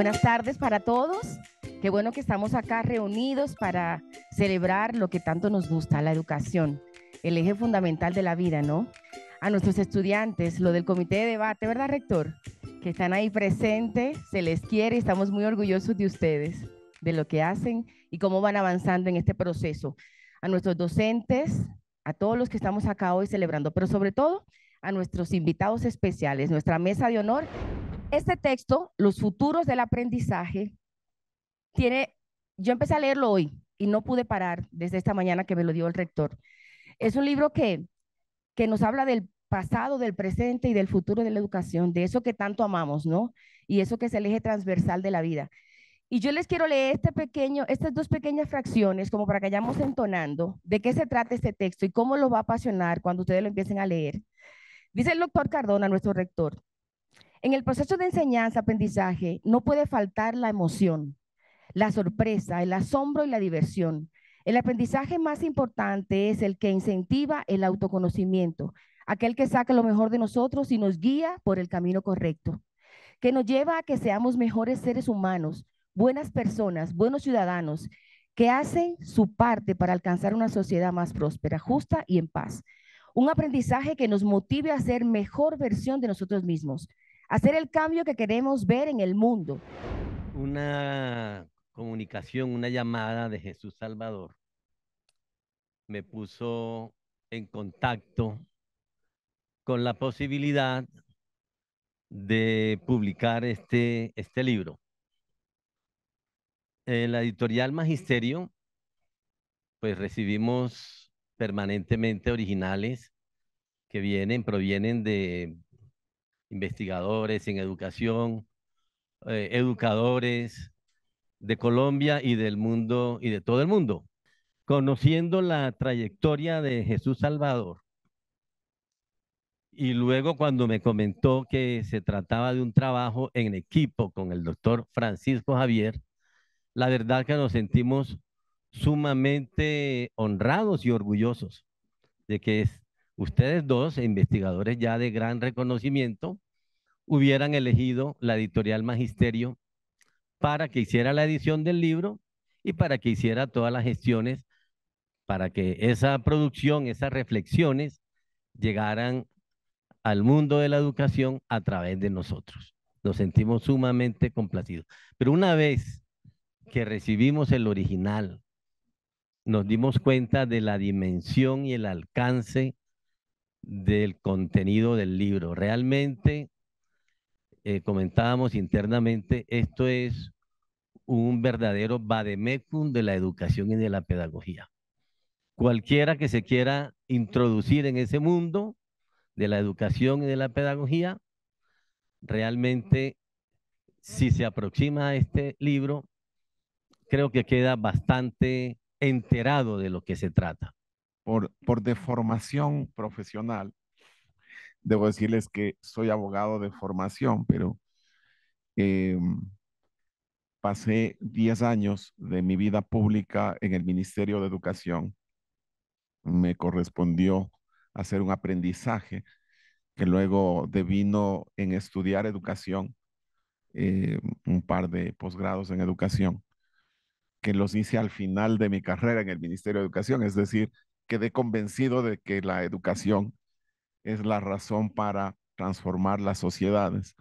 Buenas tardes para todos. Qué bueno que estamos acá reunidos para celebrar lo que tanto nos gusta, la educación, el eje fundamental de la vida, ¿no? A nuestros estudiantes, lo del comité de debate, ¿verdad, rector? Que están ahí presentes, se les quiere, estamos muy orgullosos de ustedes, de lo que hacen y cómo van avanzando en este proceso. A nuestros docentes, a todos los que estamos acá hoy celebrando, pero sobre todo a nuestros invitados especiales, nuestra mesa de honor este texto, Los futuros del aprendizaje, tiene, yo empecé a leerlo hoy y no pude parar desde esta mañana que me lo dio el rector. Es un libro que, que nos habla del pasado, del presente y del futuro de la educación, de eso que tanto amamos, ¿no? Y eso que es el eje transversal de la vida. Y yo les quiero leer este pequeño, estas dos pequeñas fracciones, como para que vayamos entonando de qué se trata este texto y cómo lo va a apasionar cuando ustedes lo empiecen a leer. Dice el doctor Cardona, nuestro rector, en el proceso de enseñanza-aprendizaje no puede faltar la emoción, la sorpresa, el asombro y la diversión. El aprendizaje más importante es el que incentiva el autoconocimiento, aquel que saca lo mejor de nosotros y nos guía por el camino correcto, que nos lleva a que seamos mejores seres humanos, buenas personas, buenos ciudadanos, que hacen su parte para alcanzar una sociedad más próspera, justa y en paz. Un aprendizaje que nos motive a ser mejor versión de nosotros mismos, hacer el cambio que queremos ver en el mundo. Una comunicación, una llamada de Jesús Salvador me puso en contacto con la posibilidad de publicar este, este libro. En la editorial Magisterio, pues recibimos permanentemente originales que vienen, provienen de investigadores en educación, eh, educadores de Colombia y del mundo y de todo el mundo, conociendo la trayectoria de Jesús Salvador. Y luego cuando me comentó que se trataba de un trabajo en equipo con el doctor Francisco Javier, la verdad que nos sentimos sumamente honrados y orgullosos de que es ustedes dos, investigadores ya de gran reconocimiento, hubieran elegido la editorial Magisterio para que hiciera la edición del libro y para que hiciera todas las gestiones para que esa producción, esas reflexiones llegaran al mundo de la educación a través de nosotros. Nos sentimos sumamente complacidos. Pero una vez que recibimos el original, nos dimos cuenta de la dimensión y el alcance del contenido del libro. Realmente, eh, comentábamos internamente, esto es un verdadero vademecum de la educación y de la pedagogía. Cualquiera que se quiera introducir en ese mundo de la educación y de la pedagogía, realmente, si se aproxima a este libro, creo que queda bastante enterado de lo que se trata por, por deformación profesional, debo decirles que soy abogado de formación, pero em, pasé 10 años de mi vida pública en el Ministerio de Educación. Me correspondió hacer un aprendizaje que luego devino en estudiar educación, eh, un par de posgrados en educación, que los hice al final de mi carrera en el Ministerio de Educación, es decir, quedé convencido de que la educación es la razón para transformar las sociedades.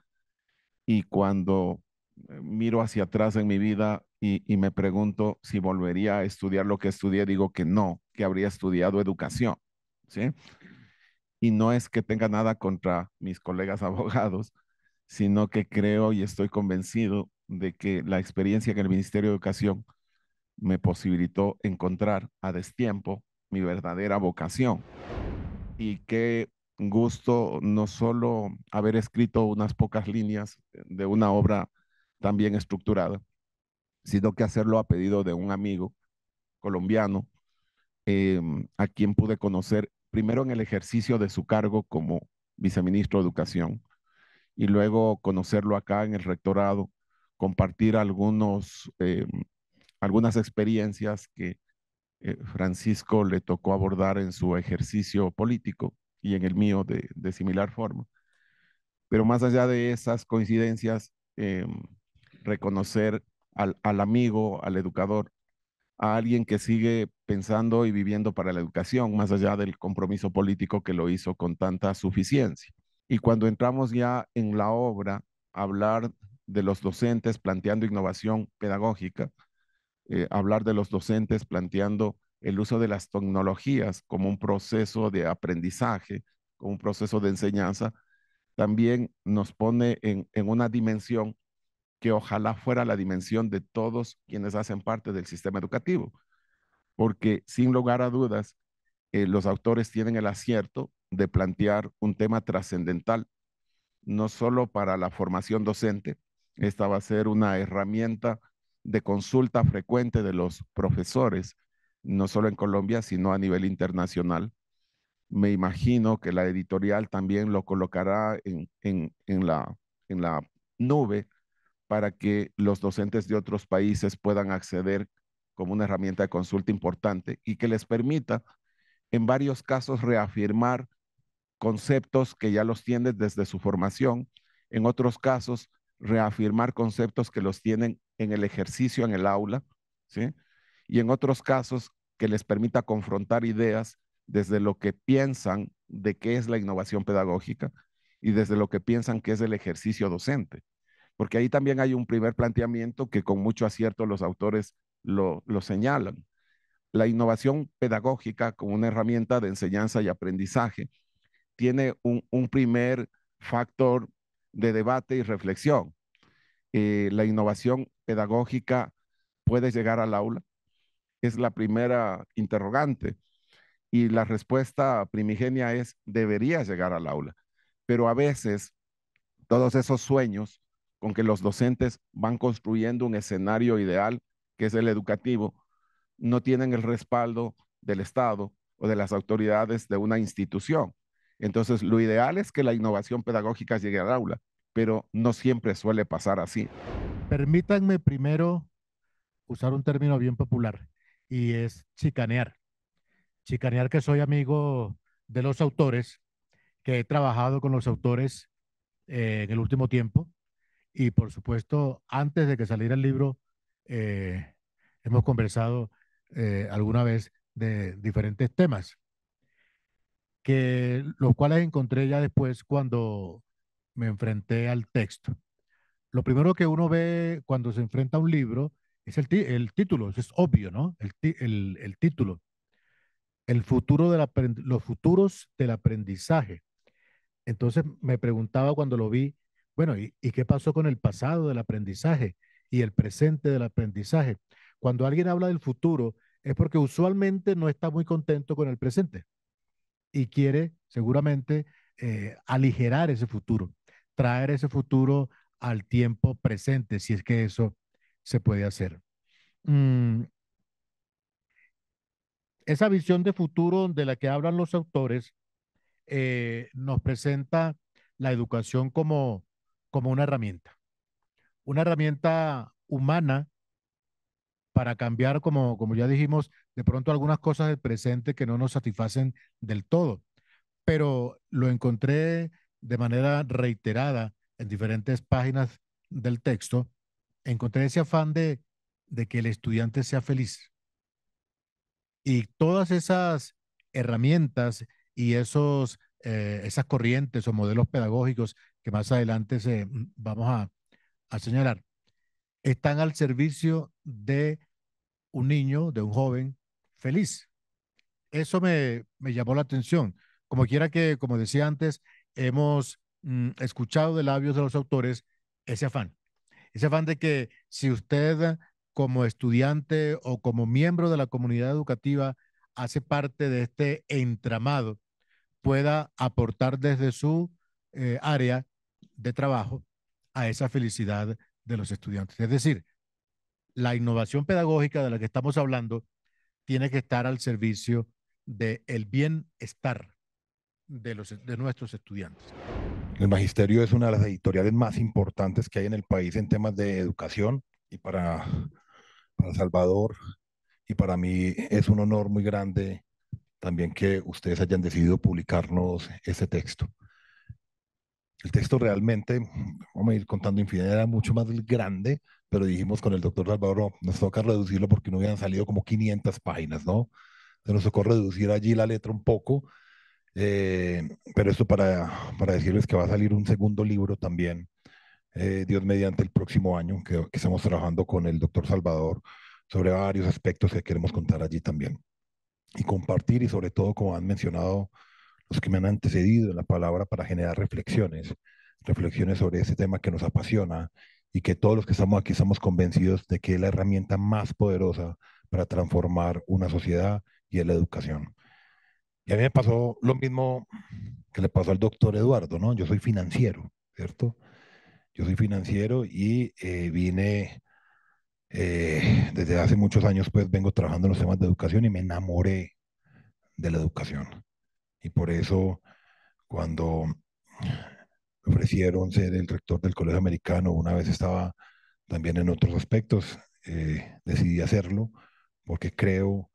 Y cuando eh, miro hacia atrás en mi vida y, me pregunto si volvería a estudiar lo que estudié, digo que no, que habría estudiado educación, Y no es que tenga nada contra mis colegas abogados, sino que creo y estoy convencido de que la experiencia que el Ministerio de Educación me posibilitó encontrar a destiempo mi verdadera vocación. Y qué gusto no solo haber escrito unas pocas líneas de una obra tan bien estructurada, sino que hacerlo a pedido de un amigo colombiano, em, a quien pude conocer primero en el ejercicio de su cargo como viceministro de Educación y luego conocerlo acá en el rectorado, compartir algunos, em, algunas experiencias que eh, Francisco le tocó abordar en su ejercicio político y en el mío de, de similar forma. Pero más allá de esas coincidencias, eh, reconocer al, amigo, al educador, a alguien que sigue pensando y viviendo para la educación, más allá del compromiso político que lo hizo con tanta suficiencia. Y cuando entramos ya en la obra, hablar de los docentes planteando innovación pedagógica, eh, hablar de los docentes planteando el uso de las tecnologías como un proceso de aprendizaje, como un proceso de enseñanza, también nos pone en, una dimensión que ojalá fuera la dimensión de todos quienes hacen parte del sistema educativo, porque sin lugar a dudas, eh, los autores tienen el acierto de plantear un tema trascendental, no solo para la formación docente, esta va a ser una herramienta de consulta frecuente de los profesores, no solo en Colombia, sino a nivel internacional. Me imagino que la editorial también lo colocará en, la, en la nube para que los docentes de otros países puedan acceder como una herramienta de consulta importante y que les permita, en varios casos, reafirmar conceptos que ya los tienen desde su formación, en otros casos, reafirmar conceptos que los tienen en el ejercicio, en el aula, ¿sí? Y en otros casos que les permita confrontar ideas desde lo que piensan de qué es la innovación pedagógica y desde lo que piensan que es el ejercicio docente. Porque ahí también hay un primer planteamiento que con mucho acierto los autores lo, lo señalan. La innovación pedagógica como una herramienta de enseñanza y aprendizaje tiene un, un primer factor de debate y reflexión. Eh, la innovación pedagógica puede llegar al aula? Es la primera interrogante. Y la respuesta primigenia es, debería llegar al aula. Pero a veces, todos esos sueños con que los docentes van construyendo un escenario ideal, que es el educativo, no tienen el respaldo del Estado o de las autoridades de una institución. Entonces, lo ideal es que la innovación pedagógica llegue al aula, pero no siempre suele pasar así. Permítanme primero usar un término bien popular y es chicanear. Chicanear que soy amigo de los autores, que he trabajado con los autores eh, en el último tiempo y por supuesto antes de que saliera el libro eh, hemos conversado eh, alguna vez de diferentes temas, que los cuales encontré ya después cuando me enfrenté al texto lo primero que uno ve cuando se enfrenta a un libro es el, título, es obvio, ¿no? El, título. El futuro los futuros del aprendizaje. Entonces me preguntaba cuando lo vi, bueno, ¿y, qué pasó con el pasado del aprendizaje y el presente del aprendizaje? Cuando alguien habla del futuro es porque usualmente no está muy contento con el presente y quiere seguramente eh, aligerar ese futuro, traer ese futuro al tiempo presente, si es que eso se puede hacer. Mm. Esa visión de futuro de la que hablan los autores eh, nos presenta la educación como, como una herramienta, una herramienta humana para cambiar, como, como ya dijimos, de pronto algunas cosas del presente que no nos satisfacen del todo. Pero lo encontré de manera reiterada en diferentes páginas del texto, encontré ese afán de, que el estudiante sea feliz. Y todas esas herramientas y esos, eh, esas corrientes o modelos pedagógicos que más adelante se, mm, vamos a, señalar, están al servicio de un niño, de un joven feliz. Eso me, me llamó la atención. Como quiera que, como decía antes, hemos Mm, escuchado de labios de los autores ese afán. Ese afán de que si usted como estudiante o como miembro de la comunidad educativa hace parte de este entramado, pueda aportar desde su eh, área de trabajo a esa felicidad de los estudiantes. Es decir, la innovación pedagógica de la que estamos hablando tiene que estar al servicio del bienestar de, de nuestros estudiantes. El Magisterio es una de las editoriales más importantes que hay en el país en temas de educación y para, Salvador y para mí es un honor muy grande también que ustedes hayan decidido publicarnos este texto. El texto realmente, vamos a ir contando infinidad, era mucho más grande, pero dijimos con el doctor Salvador, nos toca reducirlo porque no hubieran salido como 500 páginas, ¿no? Se nos tocó reducir allí la letra un poco, eh, pero esto para, decirles que va a salir un segundo libro también, eh, Dios mediante el próximo año, que, estamos trabajando con el doctor Salvador sobre varios aspectos que queremos contar allí también. Y compartir, y sobre todo, como han mencionado los que me han antecedido en la palabra, para generar reflexiones, reflexiones sobre ese tema que nos apasiona y que todos los que estamos aquí estamos convencidos de que es la herramienta más poderosa para transformar una sociedad y es la educación. Y a mí me pasó lo mismo que le pasó al doctor Eduardo, ¿no? Yo soy financiero, ¿cierto? Yo soy financiero y eh, vine eh, desde hace muchos años, pues vengo trabajando en los temas de educación y me enamoré de la educación. Y por eso, cuando me ofrecieron ser el rector del Colegio Americano, una vez estaba también en otros aspectos, eh, decidí hacerlo porque creo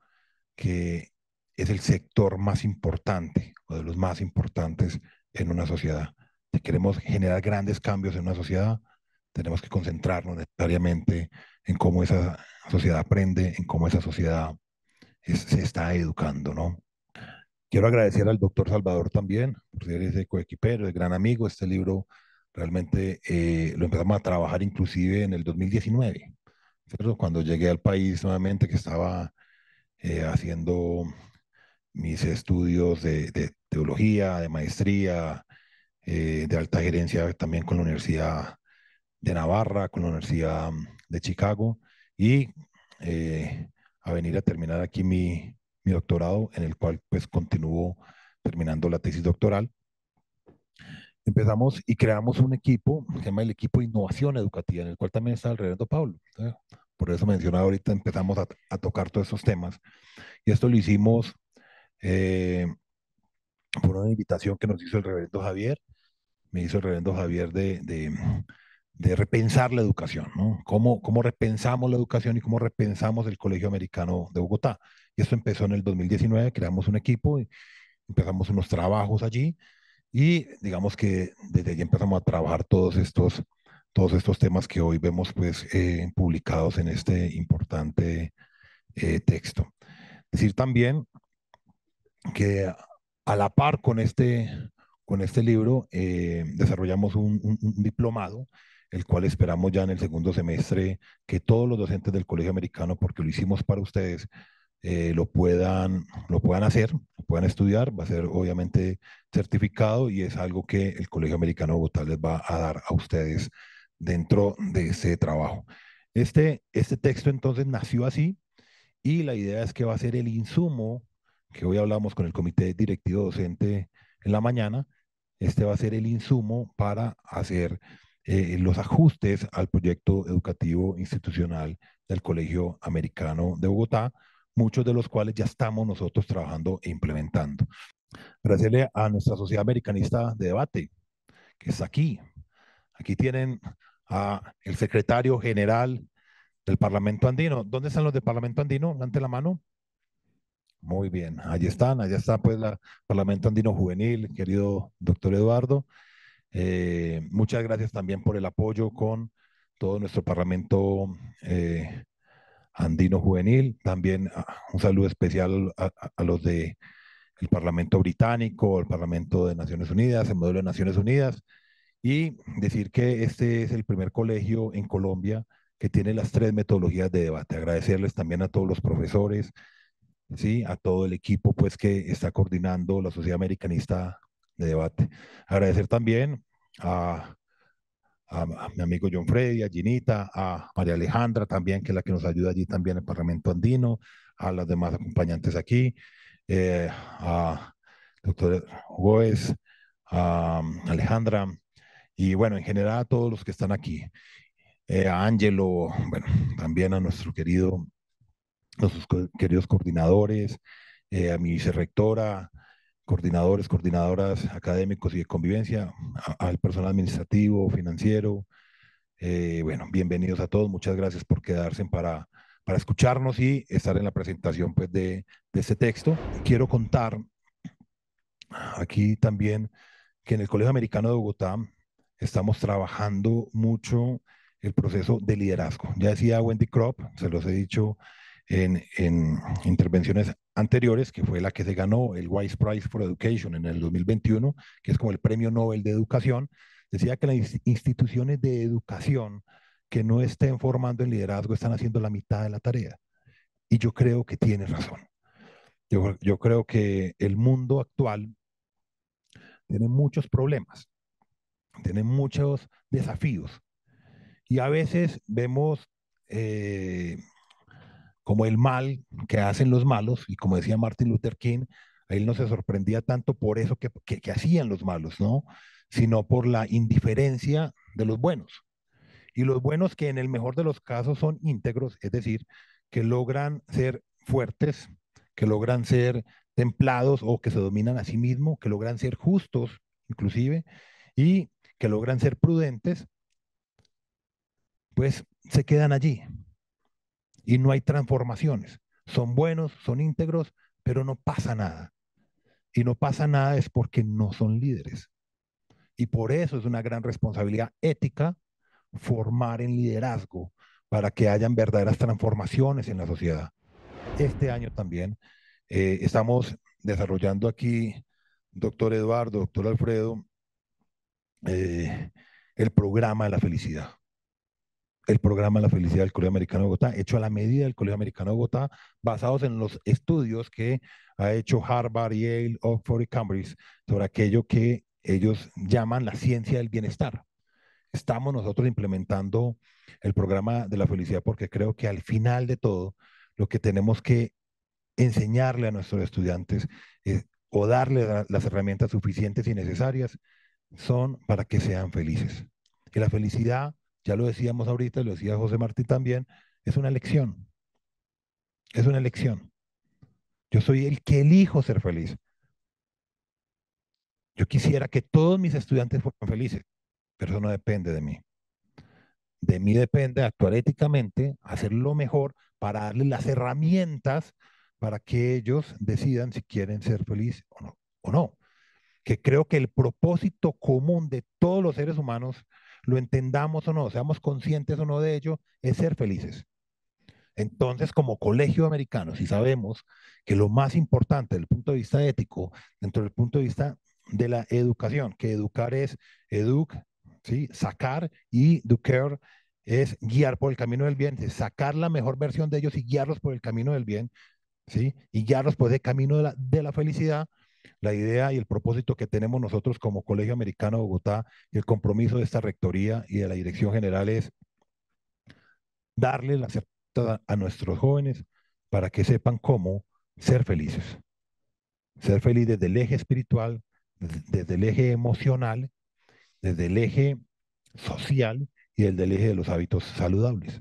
que es el sector más importante o de los más importantes en una sociedad. Si queremos generar grandes cambios en una sociedad, tenemos que concentrarnos necesariamente en cómo esa sociedad aprende, en cómo esa sociedad se está educando, ¿no? Quiero agradecer al doctor Salvador también, por ser ese coequipero, el gran amigo. Este libro realmente eh, lo empezamos a trabajar inclusive en el 2019, ¿cierto? cuando llegué al país nuevamente que estaba eh, haciendo mis estudios de, teología, de maestría, eh, de alta gerencia también con la Universidad de Navarra, con la Universidad mm, de Chicago y eh, a venir a terminar aquí mi, doctorado, en el cual pues continúo terminando la tesis doctoral. Empezamos y creamos un equipo, se llama el equipo de innovación educativa, en el cual también está el reverendo Pablo. ¿eh? Por eso mencionado ahorita, empezamos a, a tocar todos esos temas. Y esto lo hicimos eh, por una invitación que nos hizo el reverendo Javier, me hizo el reverendo Javier de, de, repensar la educación, ¿no? ¿Cómo, ¿Cómo, repensamos la educación y cómo repensamos el Colegio Americano de Bogotá? Y esto empezó en el 2019, creamos un equipo, y empezamos unos trabajos allí y digamos que desde allí empezamos a trabajar todos estos, todos estos temas que hoy vemos pues eh, publicados en este importante eh, texto. Decir también que a la par con este, con este libro eh, desarrollamos un, diplomado, el cual esperamos ya en el segundo semestre que todos los docentes del Colegio Americano, porque lo hicimos para ustedes, eh, lo, puedan, lo puedan hacer, lo puedan estudiar, va a ser obviamente certificado y es algo que el Colegio Americano de Bogotá les va a dar a ustedes dentro de ese trabajo. Este, este texto entonces nació así y la idea es que va a ser el insumo que hoy hablamos con el comité directivo docente en la mañana, este va a ser el insumo para hacer eh, los ajustes al proyecto educativo institucional del Colegio Americano de Bogotá, muchos de los cuales ya estamos nosotros trabajando e implementando. gracias a nuestra Sociedad Americanista de Debate, que está aquí. Aquí tienen a el secretario general del Parlamento Andino. ¿Dónde están los del Parlamento Andino? ante la mano. Muy bien, allí están, allá está pues la Parlamento Andino Juvenil, querido doctor Eduardo. Eh, muchas gracias también por el apoyo con todo nuestro Parlamento eh, Andino Juvenil. También ah, un saludo especial a, los de el Parlamento Británico, el Parlamento de Naciones Unidas, el modelo de Naciones Unidas, y decir que este es el primer colegio en Colombia que tiene las tres metodologías de debate. Agradecerles también a todos los profesores, ¿sí? a todo el equipo pues, que está coordinando la Sociedad Americanista de Debate. Agradecer también a, mi amigo John Freddy, a Ginita, a María Alejandra también, que es la que nos ayuda allí también en el Parlamento Andino, a las demás acompañantes aquí, eh, a doctor Góez, a Alejandra, y bueno, en general a todos los que están aquí, eh, a Ángelo, bueno, también a nuestro querido a sus queridos coordinadores, eh, a mi vicerrectora, coordinadores, coordinadoras académicos y de convivencia, al personal administrativo, financiero. Eh, bueno, bienvenidos a todos, muchas gracias por quedarse para, para escucharnos y estar en la presentación pues, de, de este texto. Quiero contar aquí también que en el Colegio Americano de Bogotá estamos trabajando mucho el proceso de liderazgo. Ya decía Wendy Crop, se los he dicho en, intervenciones anteriores, que fue la que se ganó el Wise Prize for Education en el 2021, que es como el Premio Nobel de Educación, decía que las instituciones de educación que no estén formando en liderazgo están haciendo la mitad de la tarea. Y yo creo que tiene razón. Yo, yo creo que el mundo actual tiene muchos problemas, tiene muchos desafíos. Y a veces vemos eh, como el mal que hacen los malos, y como decía Martin Luther King, él no se sorprendía tanto por eso que, hacían los malos, ¿no? Sino por la indiferencia de los buenos. Y los buenos que en el mejor de los casos son íntegros, es decir, que logran ser fuertes, que logran ser templados o que se dominan a sí mismos, que logran ser justos inclusive, y que logran ser prudentes, pues se quedan allí, y no hay transformaciones. Son buenos, son íntegros, pero no pasa nada. Y no pasa nada es porque no son líderes. Y por eso es una gran responsabilidad ética formar en liderazgo para que hayan verdaderas transformaciones en la sociedad. Este año también eh, estamos desarrollando aquí, doctor Eduardo, doctor Alfredo, eh, el programa de la felicidad el programa La Felicidad del Colegio Americano de Bogotá, hecho a la medida del Colegio Americano de Bogotá, basados en los estudios que ha hecho Harvard, Yale, Oxford y Cambridge sobre aquello que ellos llaman la ciencia del bienestar. Estamos nosotros implementando el programa de la felicidad porque creo que al final de todo lo que tenemos que enseñarle a nuestros estudiantes eh, o darle las herramientas suficientes y necesarias son para que sean felices. Que la felicidad ya lo decíamos ahorita, lo decía José Martí también, es una elección. Es una elección. Yo soy el que elijo ser feliz. Yo quisiera que todos mis estudiantes fueran felices, pero eso no depende de mí. De mí depende actuar éticamente, hacer lo mejor para darles las herramientas para que ellos decidan si quieren ser feliz o no. O no. Que creo que el propósito común de todos los seres humanos lo entendamos o no, seamos conscientes o no de ello, es ser felices. Entonces, como colegio americano, si sabemos que lo más importante desde el punto de vista ético, dentro del punto de vista de la educación, que educar es educ, ¿sí? sacar y educar es guiar por el camino del bien, es sacar la mejor versión de ellos y guiarlos por el camino del bien, ¿sí? y guiarlos por el camino de la felicidad, la idea y el propósito que tenemos nosotros como Colegio Americano de Bogotá y el compromiso de esta rectoría y de la dirección general es darle la certeza a nuestros jóvenes para que sepan cómo ser felices. Ser feliz desde el eje espiritual, desde el eje emocional, desde el eje social y desde el eje de los hábitos saludables.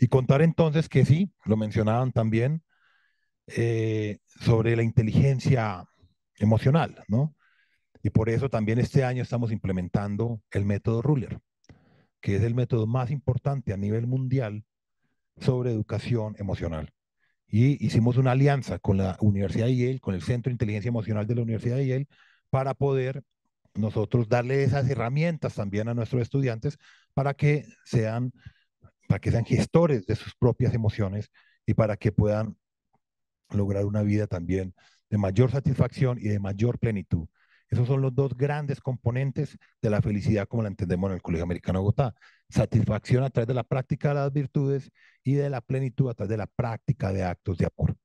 Y contar entonces que sí, lo mencionaban también, eh, sobre la inteligencia emocional, ¿no? Y por eso también este año estamos implementando el método Ruler, que es el método más importante a nivel mundial sobre educación emocional. Y hicimos una alianza con la Universidad de Yale, con el Centro de Inteligencia Emocional de la Universidad de Yale, para poder nosotros darle esas herramientas también a nuestros estudiantes para que sean, para que sean gestores de sus propias emociones y para que puedan lograr una vida también de mayor satisfacción y de mayor plenitud. Esos son los dos grandes componentes de la felicidad como la entendemos en el Colegio Americano de Bogotá. Satisfacción a través de la práctica de las virtudes y de la plenitud a través de la práctica de actos de amor.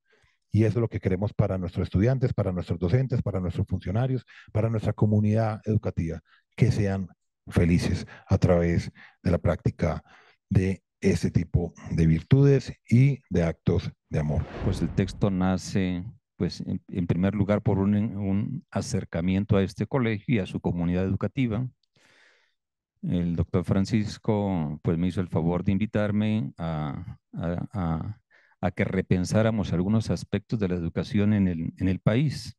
Y eso es lo que queremos para nuestros estudiantes, para nuestros docentes, para nuestros funcionarios, para nuestra comunidad educativa, que sean felices a través de la práctica de ese tipo de virtudes y de actos de amor. Pues el texto nace, pues en, primer lugar, por un, acercamiento a este colegio y a su comunidad educativa. El doctor Francisco, pues me hizo el favor de invitarme a, que repensáramos algunos aspectos de la educación en el, en el país.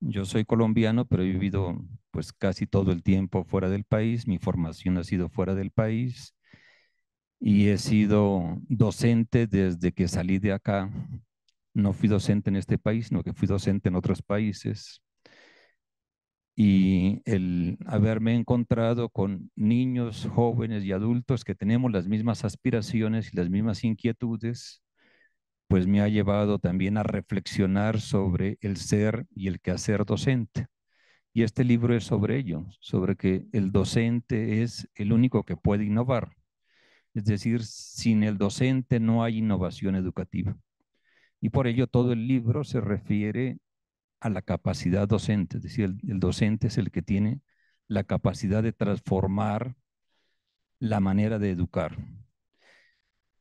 Yo soy colombiano, pero he vivido pues casi todo el tiempo fuera del país, mi formación ha sido fuera del país, y he sido docente desde que salí de acá. No fui docente en este país, sino que fui docente en otros países. Y el haberme encontrado con niños, jóvenes y adultos que tenemos las mismas aspiraciones y las mismas inquietudes, pues me ha llevado también a reflexionar sobre el ser y el quehacer docente. Y este libro es sobre ello, sobre que el docente es el único que puede innovar es decir, sin el docente no hay innovación educativa. Y por ello todo el libro se refiere a la capacidad docente, es decir, el, docente es el que tiene la capacidad de transformar la manera de educar.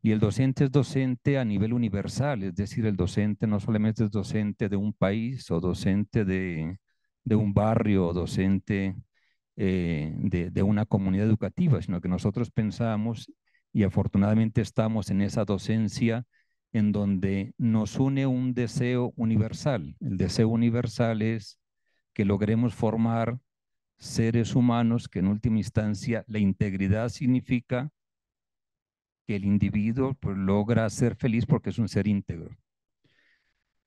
Y el docente es docente a nivel universal, es decir, el docente no solamente es docente de un país o docente de, un barrio o docente eh, de, de, una comunidad educativa, sino que nosotros pensamos y afortunadamente estamos en esa docencia en donde nos une un deseo universal. El deseo universal es que logremos formar seres humanos que en última instancia la integridad significa que el individuo pues, logra ser feliz porque es un ser íntegro.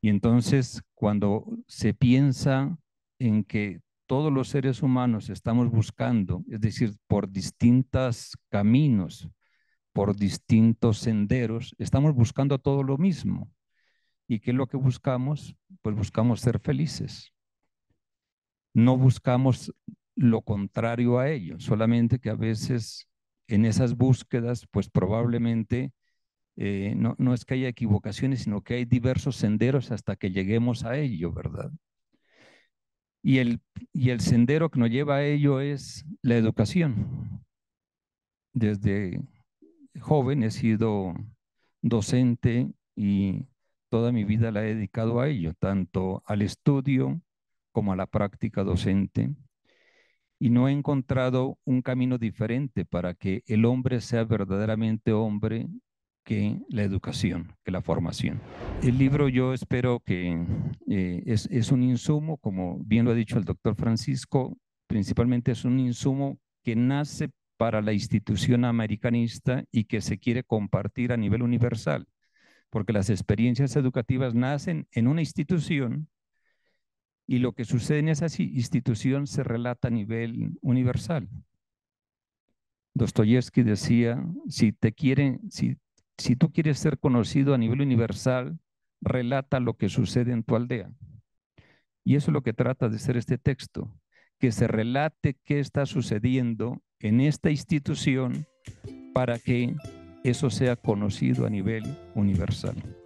Y entonces cuando se piensa en que todos los seres humanos estamos buscando, es decir, por distintos caminos, por distintos senderos, estamos buscando todo lo mismo. ¿Y qué es lo que buscamos? Pues buscamos ser felices. No buscamos lo contrario a ello, solamente que a veces en esas búsquedas, pues probablemente eh, no, es que haya equivocaciones, sino que hay diversos senderos hasta que lleguemos a ello, ¿verdad? Y el, y el sendero que nos lleva a ello es la educación. Desde joven he sido docente y toda mi vida la he dedicado a ello, tanto al estudio como a la práctica docente. Y no he encontrado un camino diferente para que el hombre sea verdaderamente hombre que la educación, que la formación. El libro yo espero que eh, es, es, un insumo, como bien lo ha dicho el doctor Francisco, principalmente es un insumo que nace para la institución americanista y que se quiere compartir a nivel universal, porque las experiencias educativas nacen en una institución y lo que sucede en esa institución se relata a nivel universal. Dostoyevsky decía, si te quieren, si, tú quieres ser conocido a nivel universal, relata lo que sucede en tu aldea. Y eso es lo que trata de ser este texto, que se relate qué está sucediendo en esta institución para que eso sea conocido a nivel universal.